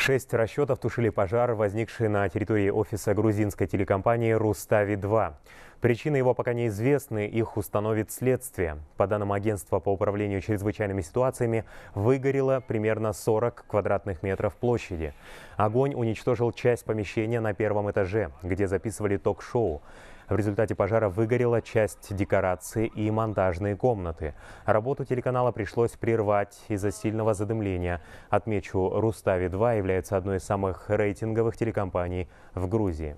Шесть расчетов тушили пожар, возникший на территории офиса грузинской телекомпании «Рустави-2». Причины его пока неизвестны, их установит следствие. По данным агентства по управлению чрезвычайными ситуациями, выгорело примерно 40 квадратных метров площади. Огонь уничтожил часть помещения на первом этаже, где записывали ток-шоу. В результате пожара выгорела часть декорации и монтажные комнаты. Работу телеканала пришлось прервать из-за сильного задымления. Отмечу, Рустави-2 является одной из самых рейтинговых телекомпаний в Грузии.